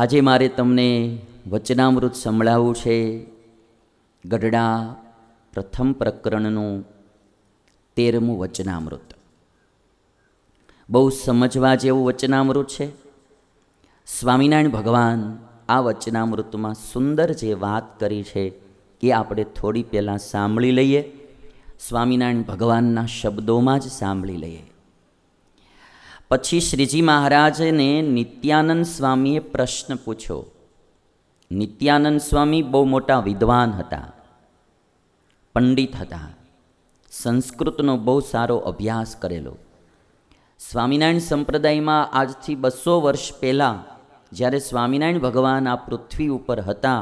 આજે મારે તમને વચનામૃત સંભળાવવું છે ગઢડા પ્રથમ પ્રકરણનું તેરમું વચનામૃત બહુ સમજવા જેવું વચનામૃત છે સ્વામિનારાયણ ભગવાન આ વચનામૃતમાં સુંદર જે વાત કરી છે એ આપણે થોડી પહેલાં સાંભળી લઈએ સ્વામિનારાયણ ભગવાનના શબ્દોમાં જ સાંભળી લઈએ પછી શ્રીજી મહારાજને નિત્યાનંદ સ્વામીએ પ્રશ્ન પૂછ્યો નિત્યાનંદ સ્વામી બહુ મોટા વિદ્વાન હતા પંડિત હતા સંસ્કૃતનો બહુ સારો અભ્યાસ કરેલો સ્વામિનારાયણ સંપ્રદાયમાં આજથી બસો વર્ષ પહેલાં જ્યારે સ્વામિનારાયણ ભગવાન આ પૃથ્વી ઉપર હતા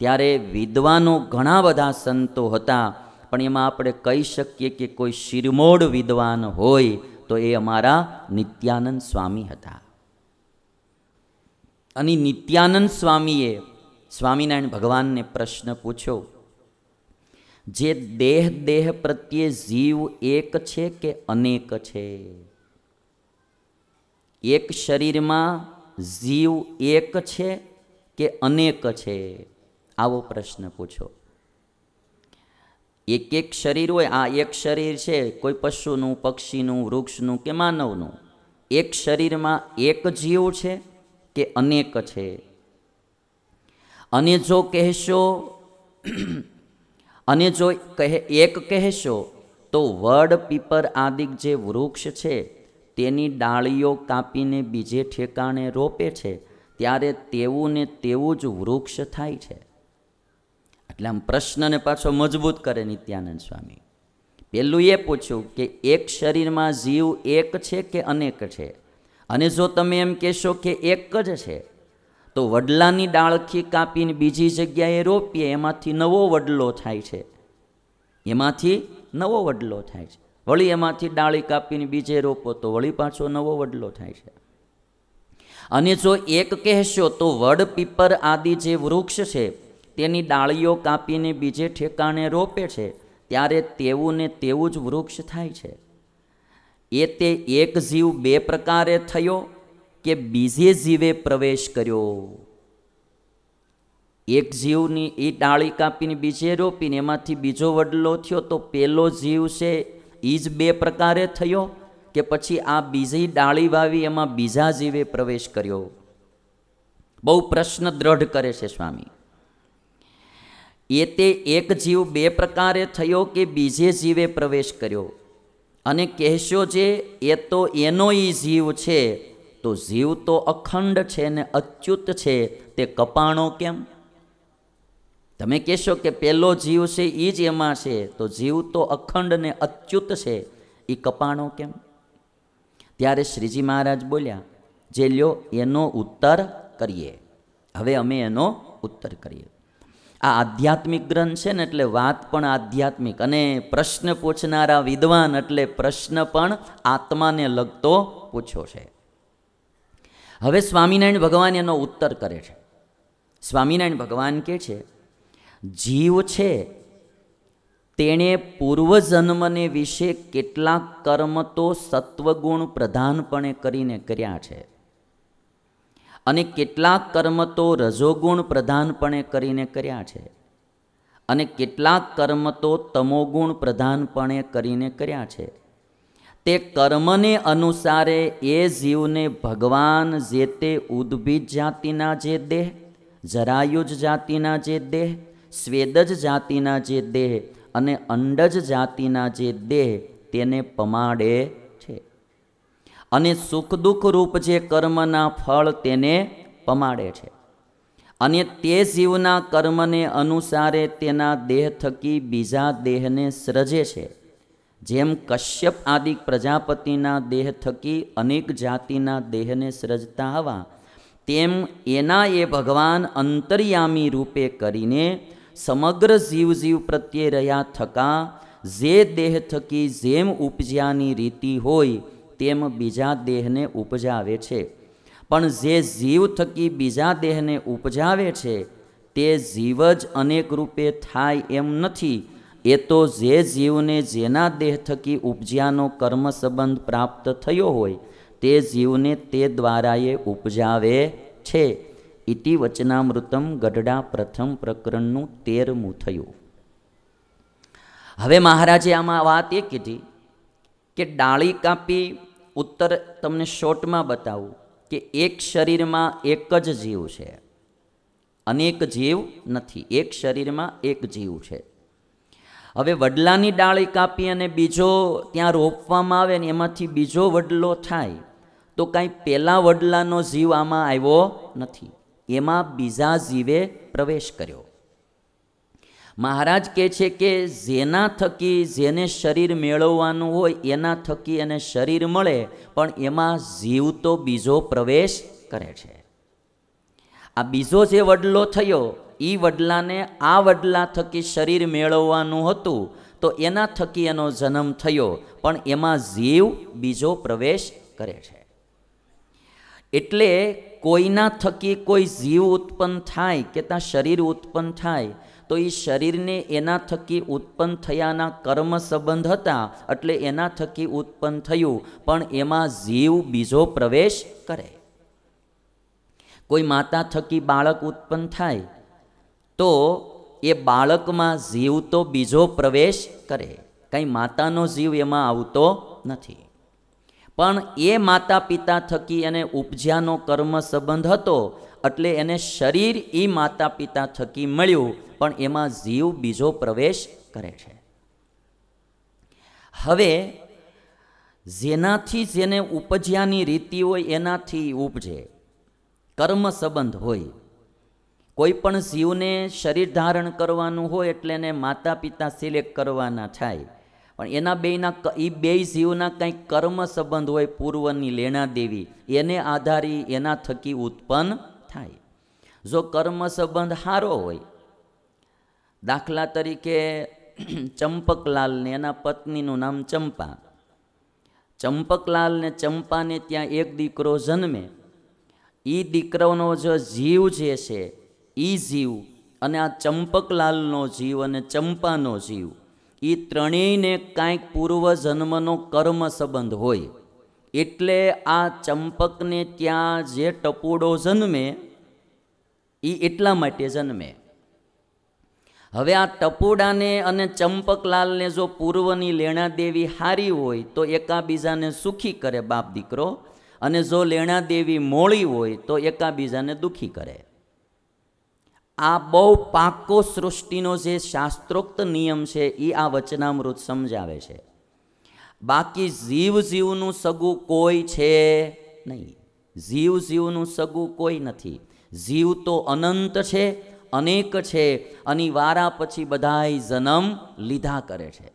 ત્યારે વિદ્વાનો ઘણા બધા સંતો હતા પણ એમાં આપણે કહી શકીએ કે કોઈ શિરમોડ વિદ્વાન હોય તો એ અમારા નિત્યાનંદ સ્વામી હતા અને નિત્યાનંદ સ્વામીએ સ્વામિનારાયણ ભગવાનને પ્રશ્ન પૂછ્યો જે દેહ દેહ પ્રત્યે જીવ એક છે કે અનેક છે એક શરીરમાં જીવ એક છે કે અનેક છે આવો પ્રશ્ન પૂછો એક એક શરીર હોય આ એક શરીર છે કોઈ પશુનું પક્ષીનું વૃક્ષનું કે માનવનું એક શરીરમાં એક જીવ છે કે અનેક છે અને જો કહેશો અને જો કહે એક કહેશો તો વડ પીપર આદિક જે વૃક્ષ છે તેની ડાળીઓ કાપીને બીજે ઠેકાણે રોપે છે ત્યારે તેવું ને તેવું જ વૃક્ષ થાય છે એટલે આમ પ્રશ્નને પાછો મજબૂત કરે નિત્યાનંદ સ્વામી પહેલું એ પૂછ્યું કે એક શરીરમાં જીવ એક છે કે અનેક છે અને જો તમે એમ કહેશો કે એક જ છે તો વડલાની ડાળખી કાપીને બીજી જગ્યાએ રોપીએ એમાંથી નવો વડલો થાય છે એમાંથી નવો વડલો થાય છે વળી એમાંથી ડાળી કાપીને બીજે રોપો તો વળી પાછો નવો વડલો થાય છે અને જો એક કહેશો તો વડ પીપર આદિ જે વૃક્ષ છે તેની ડાળીઓ કાપીને બીજે ઠેકાણે રોપે છે ત્યારે તેવું ને તેવું જ વૃક્ષ થાય છે એ તે એક જીવ બે પ્રકારે થયો કે બીજે જીવે પ્રવેશ કર્યો એક જીવની એ ડાળી કાપીને બીજે રોપીને એમાંથી બીજો વડલો થયો તો પહેલો જીવ છે એ જ બે પ્રકારે થયો કે પછી આ બીજી ડાળી વાવી એમાં બીજા જીવે પ્રવેશ કર્યો બહુ પ્રશ્ન દ્રઢ કરે છે સ્વામી એ તે એક જીવ બે પ્રકારે થયો કે બીજે જીવે પ્રવેશ કર્યો અને કહેશો જે એ તો એનો એ જીવ છે તો જીવ તો અખંડ છે ને અચ્યુત છે તે કપાણો કેમ તમે કહેશો કે પહેલો જીવ છે એ જ એમાં છે તો જીવ તો અખંડ ને અચ્યુત છે એ કપાણો કેમ ત્યારે શ્રીજી મહારાજ બોલ્યા જે લ્યો એનો ઉત્તર કરીએ હવે અમે એનો ઉત્તર કરીએ આ આધ્યાત્મિક ગ્રંથ છે ને એટલે વાત પણ આધ્યાત્મિક અને પ્રશ્ન પૂછનારા વિદ્વાન એટલે પ્રશ્ન પણ આત્માને લગતો પૂછ્યો છે હવે સ્વામિનારાયણ ભગવાન એનો ઉત્તર કરે છે સ્વામિનારાયણ ભગવાન કહે છે જીવ છે તેણે પૂર્વજન્મને વિશે કેટલાક કર્મ તો સત્વગુણ પ્રધાનપણે કરીને કર્યા છે અને કેટલાક કર્મ તો રજોગુણ પ્રધાનપણે કરીને કર્યા છે અને કેટલાક કર્મ તો તમોગુણ પ્રધાનપણે કરીને કર્યા છે તે કર્મને અનુસારે એ જીવને ભગવાન જે તે ઉદ્ભિત જાતિના જે દેહ જરાયુજ જાતિના જે દેહ સ્વેદજ જાતિના જે દેહ અને અંડજ જાતિના જે દેહ તેને પમાડે અને સુખ દુઃખ રૂપ જે કર્મના ફળ તેને પમાડે છે અને તે જીવના કર્મને અનુસારે તેના દેહ થકી બીજા દેહને સર્જે છે જેમ કશ્યપ આદિ પ્રજાપતિના દેહ થકી અનેક જાતિના દેહને સર્જતા હવા તેમ એના એ ભગવાન અંતર્યામી રૂપે કરીને સમગ્ર જીવ જીવ પ્રત્યે રહ્યા થકા જે દેહ થકી જેમ ઉપજ્યાની રીતિ હોય તેમ બીજા દેહને ઉપજાવે છે પણ જે જીવ થકી બીજા દેહને ઉપજાવે છે તે જીવ જ અનેક રૂપે થાય એમ નથી એ તો જે જીવને જેના દેહ થકી ઉપજ્યાનો કર્મ સંબંધ પ્રાપ્ત થયો હોય તે જીવને તે દ્વારા એ ઉપજાવે છે ઇતિ વચનામૃતમ ગઢડા પ્રથમ પ્રકરણનું તેરમું થયું હવે મહારાજે આમાં વાત એ કીધી કે ડાળી કાપી ઉત્તર તમને શોર્ટમાં બતાવું કે એક શરીરમાં એક જ જીવ છે અનેક જીવ નથી એક શરીરમાં એક જીવ છે હવે વડલાની ડાળી કાપી અને બીજો ત્યાં રોપવામાં આવે ને એમાંથી બીજો વડલો થાય તો કાંઈ પહેલાં વડલાનો જીવ આમાં આવ્યો નથી એમાં બીજા જીવે પ્રવેશ કર્યો મહારાજ કહે છે કે જેના થકી જેને શરીર મેળવવાનું હોય એના થકી એને શરીર મળે પણ એમાં જીવ તો બીજો પ્રવેશ કરે છે આ બીજો જે વડલો થયો એ વડલાને આ વડલા થકી શરીર મેળવવાનું હતું તો એના થકી એનો જન્મ થયો પણ એમાં જીવ બીજો પ્રવેશ કરે છે એટલે કોઈના થકી કોઈ જીવ ઉત્પન્ન થાય કે ત્યાં શરીર ઉત્પન્ન થાય તો એ શરીરને એના થકી ઉત્પન્ન થયાના કર્મ સંબંધ હતા એટલે એના થકી ઉત્પન્ન થયું પણ એમાં જીવ બીજો પ્રવેશ કરે કોઈ માતા થકી બાળક ઉત્પન્ન થાય તો એ બાળકમાં જીવ તો બીજો પ્રવેશ કરે કંઈ માતાનો જીવ એમાં આવતો નથી પણ એ માતા પિતા થકી એને ઉપજ્યાનો કર્મ સંબંધ હતો એટલે એને શરીર એ માતા પિતા થકી મળ્યું પણ એમાં જીવ બીજો પ્રવેશ કરે છે હવે જેનાથી જેને ઉપજ્યાની રીતિ હોય એનાથી ઉપજે કર્મ સંબંધ હોય કોઈ પણ જીવને શરીર ધારણ કરવાનું હોય એટલે એને માતા પિતા સિલેક્ટ કરવાના થાય પણ એના બેયના એ બે જીવના કંઈક કર્મ સંબંધ હોય પૂર્વની લેણા દેવી એને આધારી એના થકી ઉત્પન્ન થાય જો કર્મ સંબંધ સારો હોય દાખલા તરીકે ચંપકલાલને એના પત્નીનું નામ ચંપા ચંપકલાલને ચંપાને ત્યાં એક દીકરો જન્મે એ દીકરોનો જો જીવ જે છે એ જીવ અને આ ચંપકલાલનો જીવ અને ચંપાનો જીવ એ ત્રણેયને કાંઈક પૂર્વજન્મનો કર્મ સંબંધ હોય એટલે આ ચંપકને ત્યાં જે ટપુડો જન્મે એ એટલા માટે જન્મે હવે આ ટપુડાને અને ચંપકલાલને જો પૂર્વની લેણા દેવી હારી હોય તો એકાબીજાને સુખી કરે બાપ દીકરો અને જો લેણા દેવી મોળી હોય તો એકાબીજાને દુખી કરે આ બહુ પાકો સૃષ્ટિનો જે શાસ્ત્રોક્ત નિયમ છે એ આ વચનામૃત સમજાવે છે બાકી જીવ જીવનું સગું કોઈ છે નહીં જીવ જીવનું સગું કોઈ નથી જીવ તો અનંત છે અનેક છે અને વારા પછી બધાય જન્મ લીધા કરે છે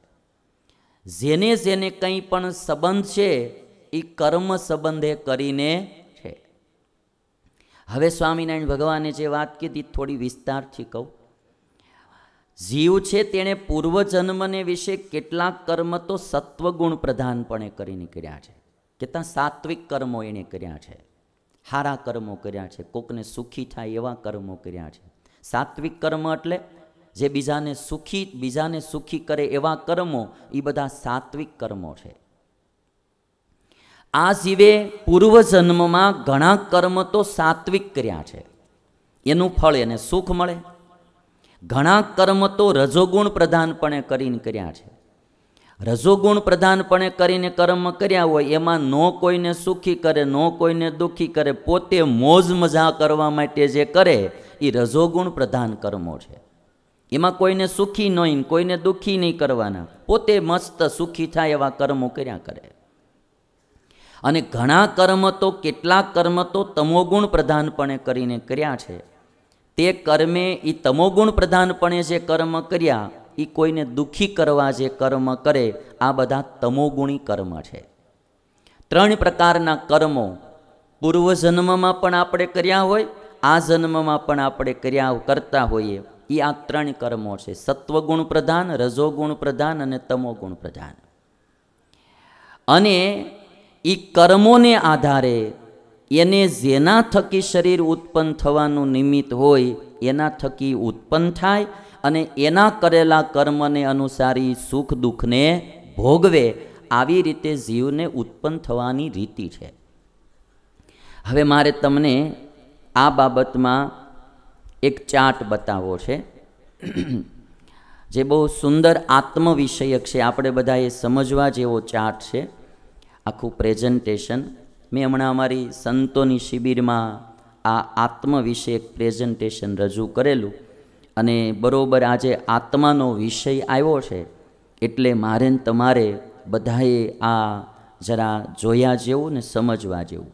જેને જેને કંઈ પણ સંબંધ છે એ કર્મ સંબંધે કરીને હવે સ્વામિનારાયણ ભગવાને જે વાત કીધી થોડી વિસ્તારથી કહું જીવ છે તેણે પૂર્વજન્મને વિશે કેટલાક કર્મ તો સત્વગુણ પ્રધાનપણે કરી નીકળ્યા છે કેટલા સાત્વિક કર્મો એણે કર્યા છે સારા કર્મો કર્યા છે કોકને સુખી થાય એવા કર્મો કર્યા છે સાત્વિક કર્મ એટલે જે બીજાને સુખી બીજાને સુખી કરે એવા કર્મો એ બધા સાત્વિક કર્મો છે આ સિવાય પૂર્વ જન્મમાં ઘણા કર્મ તો સાત્વિક કર્યા છે એનું ફળ એને સુખ મળે ઘણા કર્મ તો રજોગુણ પ્રધાનપણે કરીને કર્યા છે રજોગુણ પ્રધાનપણે કરીને કર્મ કર્યા હોય એમાં નો કોઈને સુખી કરે નો કોઈને દુઃખી કરે પોતે મોજ મજા કરવા માટે જે કરે એ રજોગુણ પ્રધાન કર્મો છે એમાં કોઈને સુખી નહીં કોઈને દુઃખી નહીં કરવાના પોતે મસ્ત સુખી થાય એવા કર્મો કર્યા કરે અને ઘણા કર્મ તો કેટલા કર્મ તો તમોગુણ પ્રધાનપણે કરીને કર્યા છે તે કર્મે એ તમોગુણ પ્રધાનપણે જે કર્મ કર્યા એ કોઈને દુઃખી કરવા જે કર્મ કરે આ બધા તમોગુણી કર્મ છે ત્રણ પ્રકારના કર્મો પૂર્વ જન્મમાં પણ આપણે કર્યા હોય આ જન્મમાં પણ આપણે કર્યા કરતા હોઈએ એ આ ત્રણ કર્મો છે સત્વગુણ પ્રધાન રજોગુણ પ્રધાન અને તમોગુણ પ્રધાન અને એ કર્મોને આધારે એને જેના થકી શરીર ઉત્પન્ન થવાનું નિમિત્ત હોય એના થકી ઉત્પન્ન થાય અને એના કરેલા કર્મને અનુસારી સુખ દુઃખને ભોગવે આવી રીતે જીવને ઉત્પન્ન થવાની રીતિ છે હવે મારે તમને આ બાબતમાં એક ચાર્ટ બતાવવો છે જે બહુ સુંદર આત્મવિષયક છે આપણે બધાએ સમજવા જેવો ચાર્ટ છે આખું પ્રેઝન્ટેશન મેં હમણાં અમારી સંતોની શિબિરમાં આ આત્મ વિશે એક પ્રેઝન્ટેશન રજૂ કરેલું અને બરાબર આજે આત્માનો વિષય આવ્યો છે એટલે મારે ને તમારે બધાએ આ જરા જોયા જેવું ને સમજવા જેવું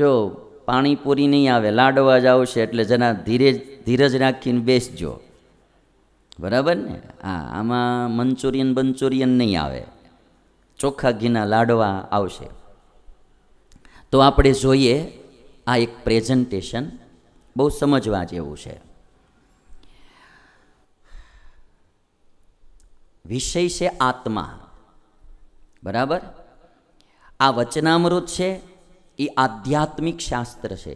જો પાણીપુરી નહીં આવે લાડવા જ આવશે એટલે જરા ધીરે ધીરજ રાખીને બેસજો બરાબર ને હા આમાં મંચુરિયન બંચુરિયન નહીં આવે ચોખ્ખા ઘીના લાડવા આવશે તો આપણે જોઈએ આ એક પ્રેઝન્ટેશન બહુ સમજવા જેવું છે વિષય છે આત્મા બરાબર આ વચનામૃત છે એ આધ્યાત્મિક શાસ્ત્ર છે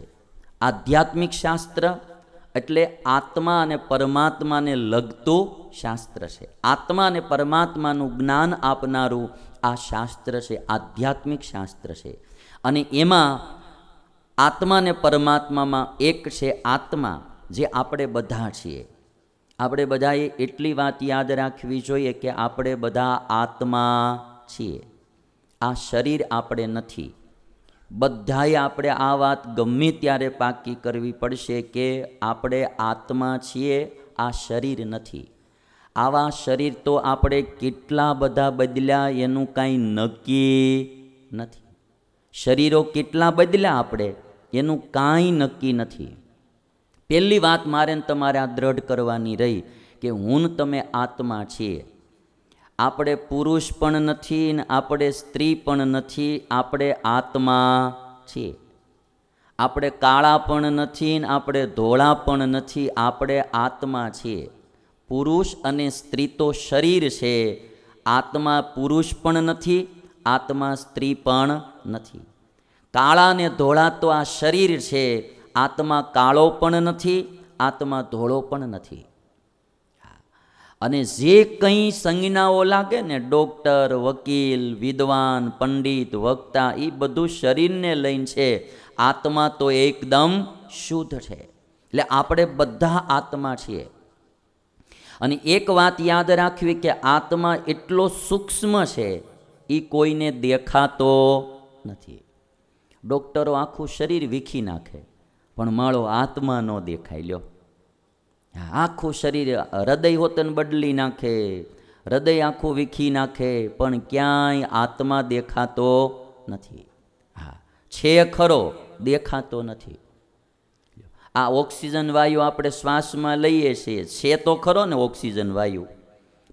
આધ્યાત્મિક શાસ્ત્ર એટલે આત્મા અને પરમાત્માને લગતું શાસ્ત્ર છે આત્મા અને પરમાત્માનું જ્ઞાન આપનારું આ શાસ્ત્ર છે આધ્યાત્મિક શાસ્ત્ર છે અને એમાં આત્મા અને પરમાત્મામાં એક છે આત્મા જે આપણે બધા છીએ આપણે બધાએ એટલી વાત યાદ રાખવી જોઈએ કે આપણે બધા આત્મા છીએ આ શરીર આપણે નથી બધાએ આપણે આ વાત ગમે ત્યારે પાકી કરવી પડશે કે આપણે આત્મા છીએ આ શરીર નથી આવા શરીર તો આપણે કેટલા બધા બદલ્યા એનું કાંઈ નક્કી નથી શરીરો કેટલા બદલ્યા આપણે એનું કાંઈ નક્કી નથી પહેલી વાત મારે તમારે આ દ્રઢ કરવાની રહી કે હું તમે આત્મા છીએ આપણે પુરુષ પણ નથી ને આપણે સ્ત્રી પણ નથી આપણે આત્મા છીએ આપણે કાળા પણ નથી ને આપણે ધોળા પણ નથી આપણે આત્મા છીએ પુરુષ અને સ્ત્રી તો શરીર છે આત્મા પુરુષ પણ નથી આત્મા સ્ત્રી પણ નથી કાળા ને ધોળા તો આ શરીર છે આત્મા કાળો પણ નથી આત્મા ધોળો પણ નથી અને જે કંઈ સંજ્ઞાઓ લાગે ને ડૉક્ટર વકીલ વિદ્વાન પંડિત વક્તા એ બધું શરીરને લઈને છે આત્મા તો એકદમ શુદ્ધ છે એટલે આપણે બધા આત્મા છીએ અને એક વાત યાદ રાખવી કે આત્મા એટલો સૂક્ષ્મ છે એ કોઈને દેખાતો નથી ડૉક્ટરો આખું શરીર વીખી નાખે પણ માળો આત્મા ન દેખાય લ્યો આખું શરીર હૃદય હોતન બદલી નાખે હૃદય આખું વીખી નાખે પણ ક્યાંય આત્મા દેખાતો નથી હા છે ખરો દેખાતો નથી આ ઓક્સિજન વાયુ આપણે શ્વાસમાં લઈએ છીએ છે તો ખરો ને ઓક્સિજન વાયુ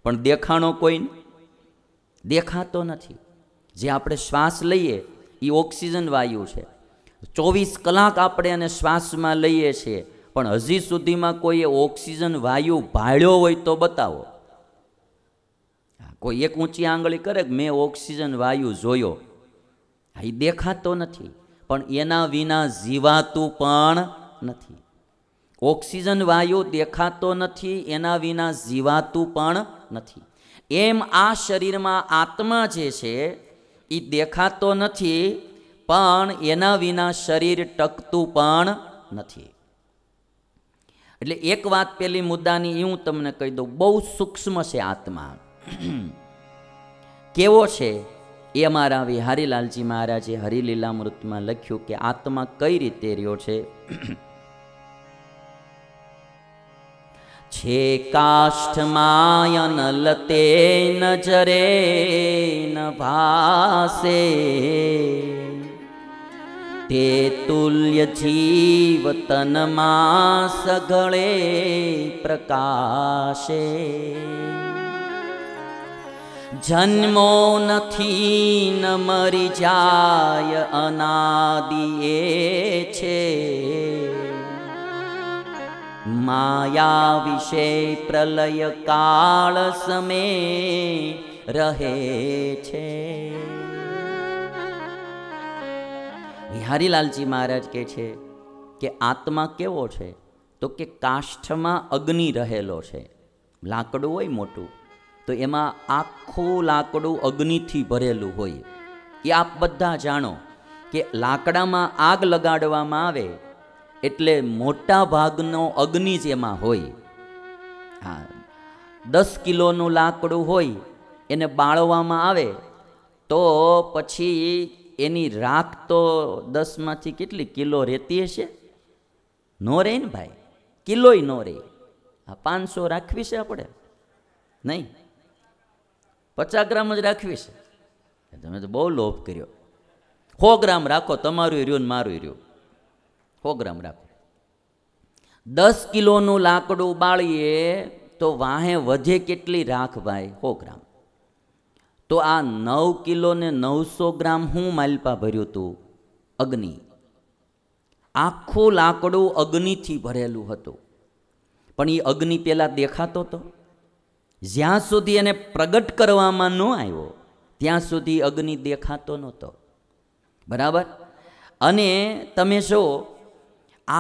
પણ દેખાણો કોઈ દેખાતો નથી જે આપણે શ્વાસ લઈએ એ ઓક્સિજન વાયુ છે ચોવીસ કલાક આપણે એને શ્વાસમાં લઈએ છીએ પણ હજી સુધીમાં કોઈએ ઓક્સિજન વાયુ ભાળ્યો હોય તો બતાવો કોઈ એક ઊંચી આંગળી કરે કે મેં ઓક્સિજન વાયુ જોયો એ દેખાતો નથી પણ એના વિના જીવાતું પણ નથી ઓક્સિજન વાયુ દેખાતો નથી એના વિના જીવાતું પણ નથી એમ આ શરીરમાં આત્મા જે છે એ દેખાતો નથી પણ એના વિના શરીર ટકતું પણ નથી એટલે એક વાત પેલી મુદ્દાની એ હું તમને કહી દઉં બહુ સૂક્ષ્મ છે આત્મા કેવો છે એ અમારા વિહારીલાલજી મહારાજે હરિલીલામૃતમાં લખ્યું કે આત્મા કઈ રીતે રહ્યો છે છે કાષ્ઠમાયન લતે નજરે ન ભાસે તે તુલ્ય જીવતનમાં સઘળે પ્રકાશે જન્મો નથી ન મરી જાય અનાદિએ છે માયા વિશે પ્રલય કાળ સમે રહે છે બિહારીલાલજી મહારાજ કહે છે કે આત્મા કેવો છે તો કે કાષ્ઠમાં અગ્નિ રહેલો છે લાકડું હોય મોટું તો એમાં આખું લાકડું અગ્નિથી ભરેલું હોય એ આપ બધા જાણો કે લાકડામાં આગ લગાડવામાં આવે એટલે મોટા ભાગનો અગ્નિ જ એમાં હોય હા દસ કિલોનું લાકડું હોય એને બાળવામાં આવે તો પછી એની રાખ તો દસમાંથી કેટલી કિલો રહેતી હશે નો રહે ને ભાઈ કિલોય નો રહે આ પાંચસો રાખવી છે આપણે નહીં પચાસ ગ્રામ જ રાખવી છે તમે તો બહુ લોભ કર્યો સો ગ્રામ રાખો તમારું રહ્યું ને મારું રહ્યું સો ગ્રામ રાખો દસ કિલોનું લાકડું બાળીએ તો વાહે વધે કેટલી રાખ ભાઈ સો ગ્રામ તો આ નવ કિલો ને નવસો ગ્રામ હું માલપા ભર્યું હતું અગ્નિ આખું લાકડું અગ્નિથી ભરેલું હતું પણ એ અગ્નિ પહેલાં દેખાતો હતો જ્યાં સુધી એને પ્રગટ કરવામાં ન આવ્યો ત્યાં સુધી અગ્નિ દેખાતો નહોતો બરાબર અને તમે શો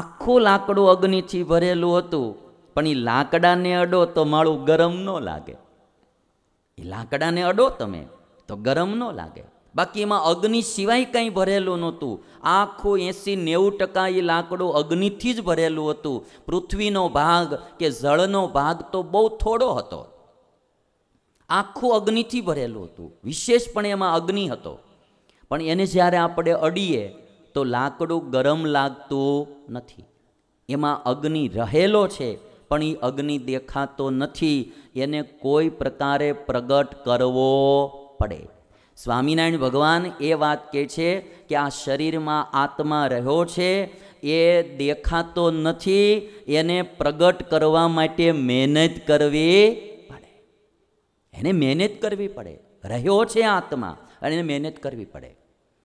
આખું લાકડું અગ્નિથી ભરેલું હતું પણ એ લાકડાને અડો તો માળું ગરમ ન લાગે એ લાકડાને અડો તમે તો ગરમ ન લાગે બાકી એમાં અગ્નિ સિવાય કંઈ ભરેલું નહોતું આખું એંસી નેવું ટકા એ લાકડું અગ્નિથી જ ભરેલું હતું પૃથ્વીનો ભાગ કે જળનો ભાગ તો બહુ થોડો હતો આખું અગ્નિથી ભરેલું હતું વિશેષપણે એમાં અગ્નિ હતો પણ એને જ્યારે આપણે અડીએ તો લાકડું ગરમ લાગતું નથી એમાં અગ્નિ રહેલો છે પણ એ અગ્નિ દેખાતો નથી એને કોઈ પ્રકારે પ્રગટ કરવો પડે સ્વામિનારાયણ ભગવાન એ વાત કહે છે કે આ શરીરમાં આત્મા રહ્યો છે એ દેખાતો નથી એને પ્રગટ કરવા માટે મહેનત કરવી પડે એને મહેનત કરવી પડે રહ્યો છે આત્મા અને એને મહેનત કરવી પડે